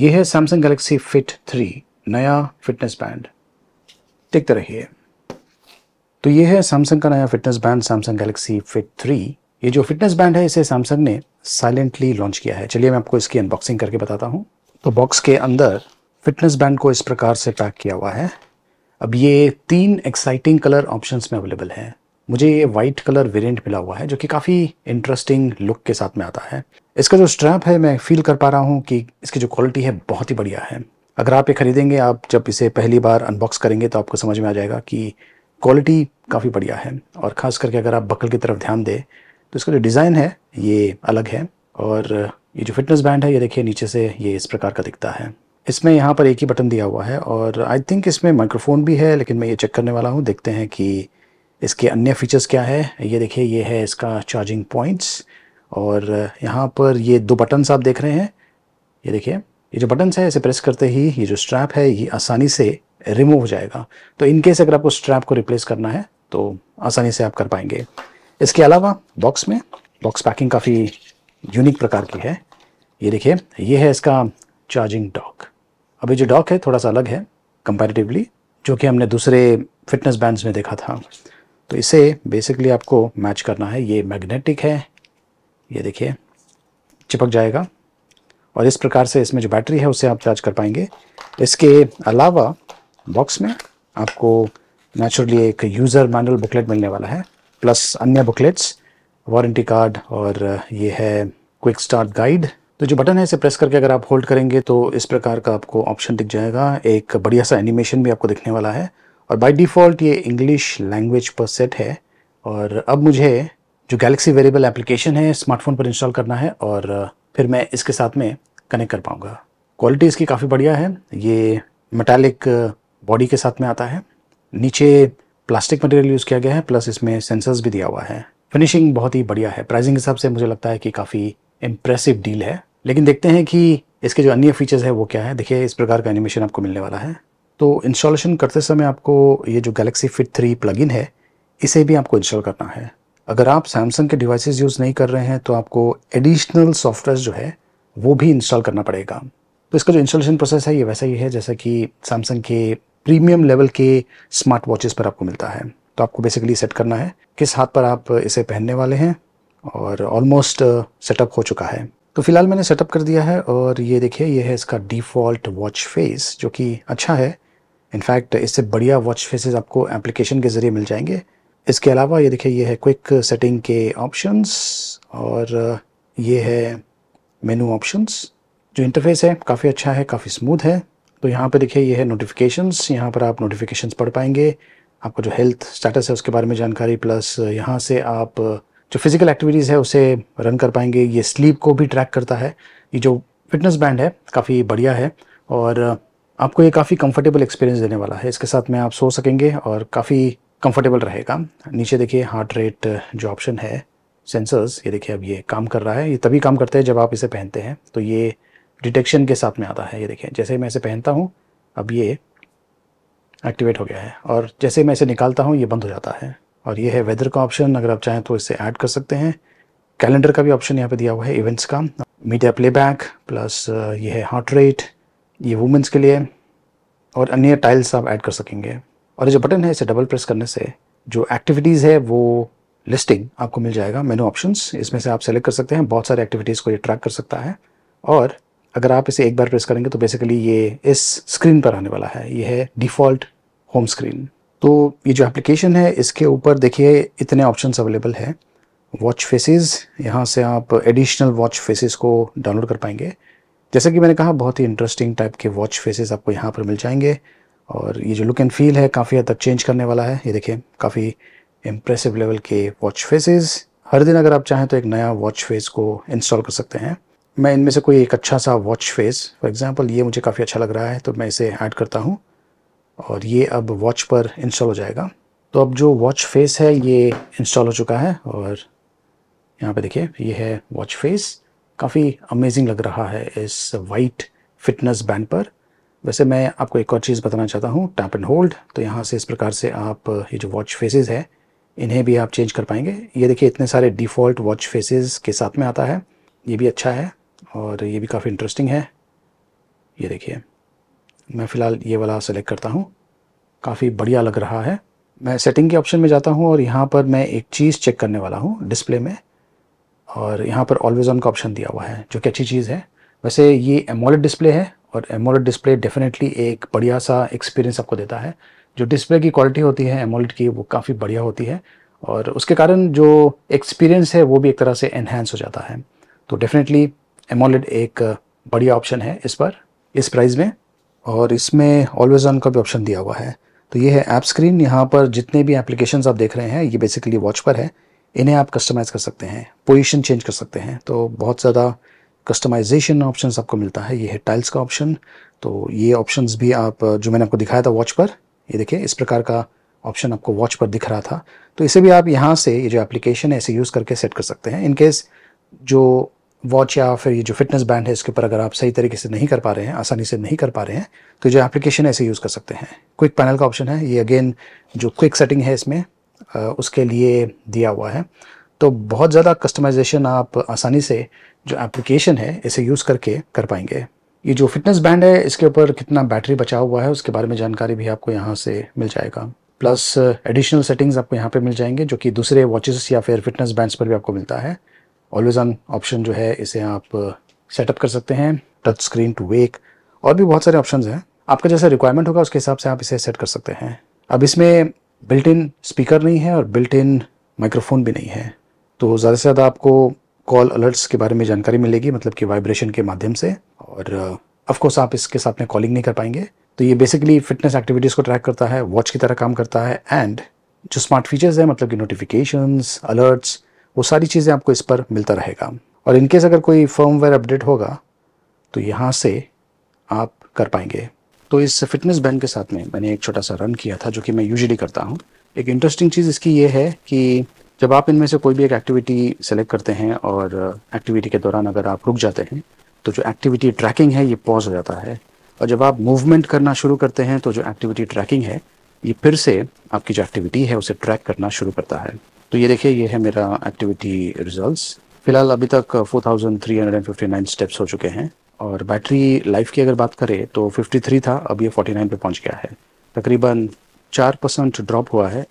ये है Samsung Galaxy Fit three नया फिटनेस बैंड देखते रहिए तो ये है सैमसंग का नया fitness band Samsung Galaxy Fit three ये जो फिटनेस बैंड है इसे सैमसंग ने साइलेंटली लॉन्च किया है चलिए मैं आपको इसकी अनबॉक्सिंग करके बताता हूँ तो बॉक्स के अंदर फिटनेस बैंड को इस प्रकार से पैक किया हुआ है अब ये तीन एक्साइटिंग कलर ऑप्शंस में अवेलेबल है मुझे ये वाइट कलर वेरिएंट मिला हुआ है जो कि काफ़ी इंटरेस्टिंग लुक के साथ में आता है इसका जो स्ट्रैप है मैं फील कर पा रहा हूँ कि इसकी जो क्वालिटी है बहुत ही बढ़िया है अगर आप ये ख़रीदेंगे आप जब इसे पहली बार अनबॉक्स करेंगे तो आपको समझ में आ जाएगा कि क्वालिटी काफ़ी बढ़िया है और ख़ास करके अगर आप बकल की तरफ ध्यान दें तो इसका जो डिज़ाइन है ये अलग है और ये जो फिटनेस बैंड है ये देखिए नीचे से ये इस प्रकार का दिखता है इसमें यहाँ पर एक ही बटन दिया हुआ है और आई थिंक इसमें माइक्रोफोन भी है लेकिन मैं ये चेक करने वाला हूँ देखते हैं कि इसके अन्य फीचर्स क्या है ये देखिए ये है इसका चार्जिंग पॉइंट्स और यहाँ पर ये दो बटन्स आप देख रहे हैं ये देखिए ये जो बटन्स है इसे प्रेस करते ही ये जो स्ट्रैप है ये आसानी से रिमूव हो जाएगा तो इनकेस अगर आपको स्ट्रैप को रिप्लेस करना है तो आसानी से आप कर पाएंगे इसके अलावा बॉक्स में बॉक्स पैकिंग काफ़ी यूनिक प्रकार की है ये देखिए ये है इसका चार्जिंग डॉक अभी जो डॉक है थोड़ा सा अलग है कंपेरेटिवली जो कि हमने दूसरे फिटनेस बैंड्स में देखा था तो इसे बेसिकली आपको मैच करना है ये मैग्नेटिक है ये देखिए चिपक जाएगा और इस प्रकार से इसमें जो बैटरी है उसे आप चार्ज कर पाएंगे इसके अलावा बॉक्स में आपको नेचुरली एक यूज़र मैनुअल बुकलेट मिलने वाला है प्लस अन्य बुकलेट्स वारंटी कार्ड और ये है क्विक स्टार्ट गाइड तो जो बटन है इसे प्रेस करके अगर आप होल्ड करेंगे तो इस प्रकार का आपको ऑप्शन दिख जाएगा एक बढ़िया सा एनिमेशन भी आपको दिखने वाला है और बाय डिफ़ॉल्ट ये इंग्लिश लैंग्वेज पर सेट है और अब मुझे जो गैलेक्सी वेरिएबल एप्लीकेशन है स्मार्टफोन पर इंस्टॉल करना है और uh, फिर मैं इसके साथ में कनेक्ट कर पाऊँगा क्वालिटी इसकी काफ़ी बढ़िया है ये मेटालिक बॉडी uh, के साथ में आता है नीचे प्लास्टिक मटेरियल यूज़ किया गया है प्लस इसमें सेंसर्स भी दिया हुआ है फिनिशिंग बहुत ही बढ़िया है प्राइसिंग के हिसाब से मुझे लगता है कि काफ़ी इम्प्रेसिव डील है लेकिन देखते हैं कि इसके जो अन्य फीचर्स है वो क्या है देखिए इस प्रकार का एनिमेशन आपको मिलने वाला है तो इंस्टॉलेशन करते समय आपको ये जो गैलेक्सी फिट थ्री प्लग है इसे भी आपको इंस्टॉल करना है अगर आप सैमसंग के डिवाइसेस यूज़ नहीं कर रहे हैं तो आपको एडिशनल सॉफ्टवेयर जो है वो भी इंस्टॉल करना पड़ेगा तो इसका जो इंस्टॉलेशन प्रोसेस है ये वैसा ही है जैसा कि सैमसंग के प्रीमियम लेवल के स्मार्ट वॉचेस पर आपको मिलता है तो आपको बेसिकली सेट करना है किस हाथ पर आप इसे पहनने वाले हैं और ऑलमोस्ट सेटअप uh, हो चुका है तो फिलहाल मैंने सेटअप कर दिया है और ये देखिए ये है इसका डिफ़ॉल्ट वॉच फेस जो कि अच्छा है इनफैक्ट इससे बढ़िया वॉच फेसेस आपको एप्लीकेशन के ज़रिए मिल जाएंगे इसके अलावा ये देखिए ये है क्विक सेटिंग के ऑप्शंस और uh, ये है मेनू ऑप्शंस जो इंटरफेस है काफ़ी अच्छा है काफ़ी स्मूथ है तो यहाँ पे देखिए ये है नोटिफिकेशंस यहाँ पर आप नोटिफिकेशंस पढ़ पाएंगे आपका जो हेल्थ स्टेटस है उसके बारे में जानकारी प्लस यहाँ से आप जो फिज़िकल एक्टिविटीज़ है उसे रन कर पाएंगे ये स्लीप को भी ट्रैक करता है ये जो फिटनेस बैंड है काफ़ी बढ़िया है और आपको ये काफ़ी कंफर्टेबल एक्सपीरियंस देने वाला है इसके साथ में आप सो सकेंगे और काफ़ी कंफर्टेबल रहेगा नीचे देखिए हार्ट रेट uh, जो ऑप्शन है सेंसर्स ये देखिए अब ये काम कर रहा है ये तभी काम करते हैं जब आप इसे पहनते हैं तो ये डिटेक्शन के साथ में आता है ये देखिए जैसे ही मैं इसे पहनता हूँ अब ये एक्टिवेट हो गया है और जैसे मैं इसे निकालता हूँ ये बंद हो जाता है और ये है वेदर का ऑप्शन अगर आप चाहें तो इसे ऐड कर सकते हैं कैलेंडर का भी ऑप्शन यहाँ पे दिया हुआ है इवेंट्स का मीडिया प्लेबैक प्लस ये है हार्ट रेट ये वुमेंस के लिए और अन्य टाइल्स आप ऐड कर सकेंगे और ये जो बटन है इसे डबल प्रेस करने से जो एक्टिविटीज़ है वो लिस्टिंग आपको मिल जाएगा मेनू ऑप्शंस इसमें से आप सेलेक्ट कर सकते हैं बहुत सारे एक्टिविटीज़ को ये ट्रैक कर सकता है और अगर आप इसे एक बार प्रेस करेंगे तो बेसिकली ये इस स्क्रीन पर आने वाला है ये है डिफ़ॉल्ट होम स्क्रीन तो ये जो एप्लीकेशन है इसके ऊपर देखिए इतने ऑप्शंस अवेलेबल है वॉच फेसेस यहाँ से आप एडिशनल वॉच फेसेस को डाउनलोड कर पाएंगे जैसे कि मैंने कहा बहुत ही इंटरेस्टिंग टाइप के वॉच फेसेस आपको यहाँ पर मिल जाएंगे और ये जो लुक एंड फील है काफ़ी हद तक चेंज करने वाला है ये देखिए काफ़ी इम्प्रेसिव लेवल के वॉच फेसेस हर दिन अगर आप चाहें तो एक नया वॉच फेस को इंस्टॉल कर सकते हैं मैं इनमें से कोई एक अच्छा सा वॉच फेस फॉर एग्ज़ाम्पल ये मुझे काफ़ी अच्छा लग रहा है तो मैं इसे ऐड करता हूँ और ये अब वॉच पर इंस्टॉल हो जाएगा तो अब जो वॉच फेस है ये इंस्टॉल हो चुका है और यहाँ पे देखिए ये है वॉच फेस काफ़ी अमेजिंग लग रहा है इस वाइट फिटनेस बैंड पर वैसे मैं आपको एक और चीज़ बताना चाहता हूँ टैप एंड होल्ड तो यहाँ से इस प्रकार से आप ये जो वॉच फेसेस है इन्हें भी आप चेंज कर पाएंगे ये देखिए इतने सारे डिफ़ॉल्ट वॉच फेसेस के साथ में आता है ये भी अच्छा है और ये भी काफ़ी इंटरेस्टिंग है ये देखिए मैं फ़िलहाल ये वाला सेलेक्ट करता हूँ काफ़ी बढ़िया लग रहा है मैं सेटिंग के ऑप्शन में जाता हूँ और यहाँ पर मैं एक चीज़ चेक करने वाला हूँ डिस्प्ले में और यहाँ पर ऑलवेज ऑन का ऑप्शन दिया हुआ है जो कि अच्छी चीज़ है वैसे ये एमोलेट डिस्प्ले है और एमोलेट डिस्प्ले डेफिनेटली एक बढ़िया सा एक्सपीरियंस आपको देता है जो डिस्प्ले की क्वालिटी होती है एमोलेट की वो काफ़ी बढ़िया होती है और उसके कारण जो एक्सपीरियंस है वो भी एक तरह से एनहेंस हो जाता है तो डेफिनेटली एमोलेट एक बढ़िया ऑप्शन है इस पर इस प्राइस में और इसमें ऑलवेज ऑन का भी ऑप्शन दिया हुआ है तो ये है ऐप स्क्रीन यहाँ पर जितने भी एप्लीकेशंस आप देख रहे हैं ये बेसिकली वॉच पर है इन्हें आप कस्टमाइज़ कर सकते हैं पोजीशन चेंज कर सकते हैं तो बहुत ज़्यादा कस्टमाइजेशन ऑप्शन आपको मिलता है ये है टाइल्स का ऑप्शन तो ये ऑप्शंस भी आप जो मैंने आपको दिखाया था वॉच पर ये देखिए इस प्रकार का ऑप्शन आपको वॉच पर दिख रहा था तो इसे भी आप यहाँ से ये जो एप्लीकेशन है इसे यूज़ करके सेट कर सकते हैं इनकेस जो वॉच या फिर ये जो फिटनेस बैंड है इसके ऊपर अगर आप सही तरीके से नहीं कर पा रहे हैं आसानी से नहीं कर पा रहे हैं तो जो एप्लीकेशन है इसे यूज़ कर सकते हैं क्विक पैनल का ऑप्शन है ये अगेन जो क्विक सेटिंग है इसमें उसके लिए दिया हुआ है तो बहुत ज़्यादा कस्टमाइजेशन आप आसानी से जो एप्लीकेशन है इसे यूज़ करके कर पाएंगे ये जो फिटनेस बैंड है इसके ऊपर कितना बैटरी बचा हुआ है उसके बारे में जानकारी भी आपको यहाँ से मिल जाएगा प्लस एडिशनल सेटिंग्स आपको यहाँ पे मिल जाएंगे जो कि दूसरे वॉचेस या फिर फिटनेस बैंड्स पर भी आपको मिलता है ऑलवेज ऑन ऑप्शन जो है इसे आप सेटअप कर सकते हैं टच स्क्रीन टू वेक और भी बहुत सारे ऑप्शन हैं आपका जैसा रिक्वायरमेंट होगा उसके हिसाब से आप इसे सेट कर सकते हैं अब इसमें बिल्ट इन स्पीकर नहीं है और बिल्ट इन माइक्रोफोन भी नहीं है तो ज़्यादा से ज़्यादा आपको कॉल अलर्ट्स के बारे में जानकारी मिलेगी मतलब कि वाइब्रेशन के माध्यम से और ऑफकोर्स uh, आप इसके साथ में कॉलिंग नहीं कर पाएंगे तो ये बेसिकली फिटनेस एक्टिविटीज़ को ट्रैक करता है वॉच की तरह काम करता है एंड जो स्मार्ट फीचर्स हैं मतलब कि नोटिफिकेशंस अलर्ट्स वो सारी चीज़ें आपको इस पर मिलता रहेगा और इनकेस अगर कोई फर्मवेयर अपडेट होगा तो यहाँ से आप कर पाएंगे तो इस फिटनेस बैंड के साथ में मैंने एक छोटा सा रन किया था जो कि मैं यूजली करता हूँ एक इंटरेस्टिंग चीज़ इसकी ये है कि जब आप इनमें से कोई भी एक एक्टिविटी सेलेक्ट करते हैं और एक्टिविटी uh, के दौरान अगर आप रुक जाते हैं तो जो एक्टिविटी ट्रैकिंग है ये पॉज हो जाता है और जब आप मूवमेंट करना शुरू करते हैं तो जो एक्टिविटी ट्रैकिंग है ये फिर से आपकी जो एक्टिविटी है उसे ट्रैक करना शुरू करता है तो ये देखिए ये है मेरा एक्टिविटी रिजल्ट्स फिलहाल अभी तक 4,359 uh, स्टेप्स हो चुके हैं और बैटरी लाइफ की अगर बात करें तो 53 था अब ये 49 पे पहुंच गया है तकरीबन चार परसेंट ड्रॉप हुआ है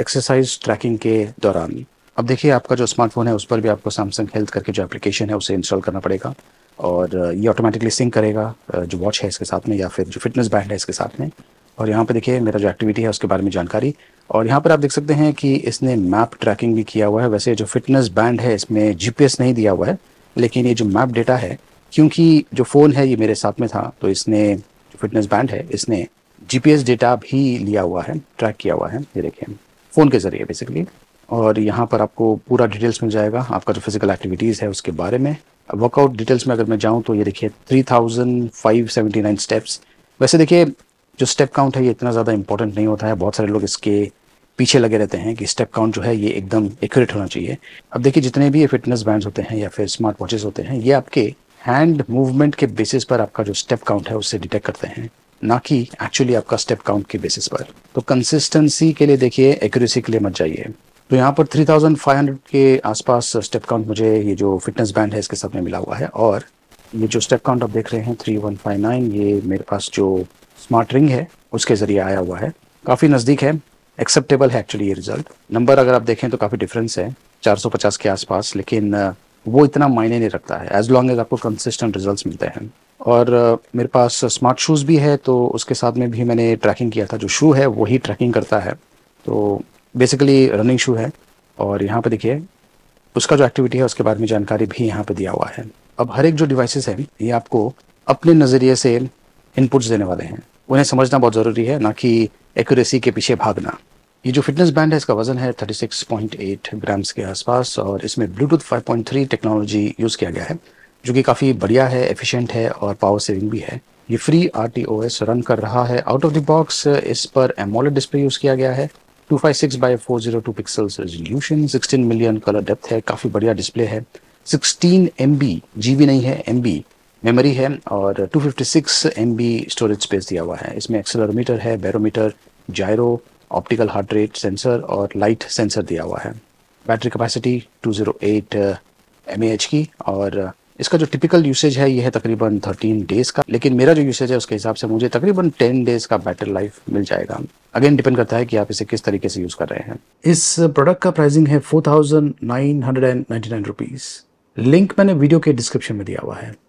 एक्सरसाइज ट्रैकिंग के दौरान अब देखिए आपका जो स्मार्टफोन है उस पर भी आपको सैमसंग हेल्थ करके जो एप्लीकेशन है उसे इंस्टॉल करना पड़ेगा और ये ऑटोमेटिकली सिंक करेगा जो वॉच है इसके साथ में या फिर जो फिटनेस बैंड है इसके साथ में और यहाँ पे देखिए मेरा जो एक्टिविटी है उसके बारे में जानकारी और यहाँ पर आप देख सकते हैं कि इसने मैप ट्रैकिंग भी किया हुआ है वैसे जो फिटनेस बैंड है इसमें जीपीएस नहीं दिया हुआ है लेकिन ये जो मैप डेटा है क्योंकि जो फ़ोन है ये मेरे साथ में था तो इसने जो फिटनेस बैंड है इसने जीपीएस डेटा भी लिया हुआ है ट्रैक किया हुआ है ये देखिए फ़ोन के ज़रिए बेसिकली और यहाँ पर आपको पूरा डिटेल्स मिल जाएगा आपका जो फिजिकल एक्टिविटीज़ है उसके बारे में वर्कआउट डिटेल्स में अगर मैं जाऊँ तो ये देखिए three thousand five seventy nine steps वैसे देखिए जो स्टेप काउंट है ये इतना ज़्यादा इंपॉर्टेंट नहीं होता है बहुत सारे लोग इसके पीछे लगे रहते हैं कि स्टेप काउंट जो है ये एकदम एक्यूरेट होना चाहिए अब देखिए जितने भी ये फिटनेस बैंड होते हैं या फिर स्मार्ट वॉचेस होते हैं ये आपके हैंड मूवमेंट के बेसिस पर आपका जो स्टेप काउंट है उससे डिटेक्ट करते हैं ना कि एक्चुअली आपका स्टेप काउंट के बेसिस पर तो कंसिस्टेंसी के लिए देखिए एक्यूरेसी के लिए मत जाइए तो यहाँ पर 3500 के आसपास स्टेप काउंट मुझे ये जो फिटनेस बैंड है इसके साथ में मिला हुआ है और ये जो स्टेप काउंट आप देख रहे हैं 3159 ये मेरे पास जो स्मार्ट रिंग है उसके ज़रिए आया हुआ है काफ़ी नज़दीक है एक्सेप्टेबल है एक्चुअली ये रिजल्ट नंबर अगर आप देखें तो काफ़ी डिफरेंस है 450 के आसपास लेकिन वो इतना मायने नहीं रखता है एज लॉन्ग एज आपको कंसिस्टेंट रिजल्ट मिलते हैं और मेरे पास स्मार्ट शूज़ भी है तो उसके साथ में भी मैंने ट्रैकिंग किया था जो शू है वही ट्रैकिंग करता है तो बेसिकली रनिंग शू है और यहाँ पर देखिए उसका जो एक्टिविटी है उसके बारे में जानकारी भी यहाँ पर दिया हुआ है अब हर एक जो डिवाइसेस है ये आपको अपने नज़रिए से इनपुट्स देने वाले हैं उन्हें समझना बहुत ज़रूरी है ना कि एक्यूरेसी के पीछे भागना ये जो फिटनेस बैंड है इसका वजन है 36.8 ग्राम्स के आसपास और इसमें ब्लूटूथ 5.3 टेक्नोलॉजी यूज़ किया गया है जो कि काफ़ी बढ़िया है एफिशिएंट है और पावर सेविंग भी है ये फ्री आर रन कर रहा है आउट ऑफ द बॉक्स इस पर एमोलेड डिस्प्ले यूज़ किया गया है 256 by 402 pixels resolution 16 million colour डेप्थ है काफ़ी बढ़िया डिस्प्ले है सिक्सटीन एम बी नहीं है एम मेमोरी है और 256 फिफ्टी स्टोरेज स्पेस दिया हुआ है इसमें एक्सेलरोमीटर है barometer gyro optical heart rate sensor और लाइट सेंसर दिया हुआ है बैटरी कैपेसिटी 208 जीरो uh, की और uh, इसका जो टिपिकल यूसेज है ये है तकरीबन 13 डेज का लेकिन मेरा जो यूसेज है उसके हिसाब से मुझे तकरीबन 10 डेज का बैटरी लाइफ मिल जाएगा अगेन डिपेंड करता है कि आप इसे किस तरीके से यूज़ कर रहे हैं इस प्रोडक्ट का प्राइसिंग है four thousand nine hundred and nine rupees link मैंने वीडियो के डिस्क्रिप्शन में दिया हुआ है